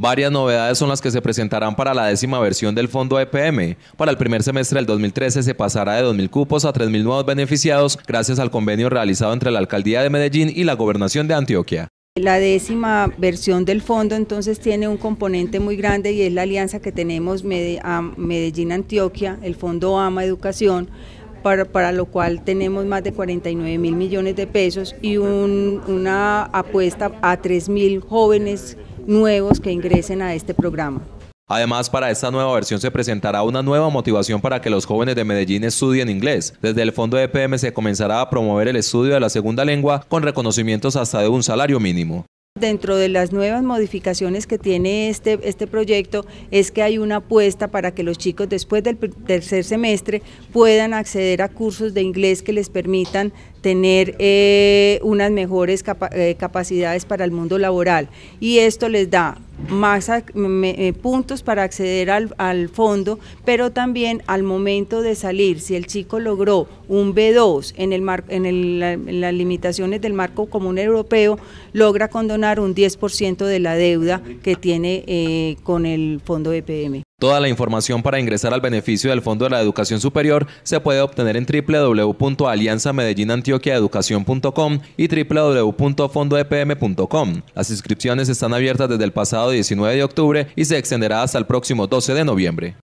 Varias novedades son las que se presentarán para la décima versión del fondo EPM. Para el primer semestre del 2013 se pasará de 2.000 cupos a 3.000 nuevos beneficiados gracias al convenio realizado entre la Alcaldía de Medellín y la Gobernación de Antioquia. La décima versión del fondo entonces tiene un componente muy grande y es la alianza que tenemos Medellín-Antioquia, el Fondo AMA Educación, para, lo cual tenemos más de 49.000 mil millones de pesos y una apuesta a 3.000 jóvenes nuevos que ingresen a este programa. Además, para esta nueva versión se presentará una nueva motivación para que los jóvenes de Medellín estudien inglés. Desde el Fondo EPM se comenzará a promover el estudio de la segunda lengua con reconocimientos hasta de un salario mínimo. Dentro de las nuevas modificaciones que tiene este, este proyecto es que hay una apuesta para que los chicos después del tercer semestre puedan acceder a cursos de inglés que les permitan tener eh, unas mejores eh, capacidades para el mundo laboral y esto les da más eh, puntos para acceder al, al, fondo, pero también al momento de salir, si el chico logró un B2 en, el en, las limitaciones del marco común europeo, logra condonar un 10% de la deuda que tiene eh, con el fondo EPM. Toda la información para ingresar al beneficio del Fondo de la Educación Superior se puede obtener en www.alianzamedellinantioquiaeducacion.com y www.fondoepm.com. Las inscripciones están abiertas desde el pasado 19 de octubre y se extenderá hasta el próximo 12 de noviembre.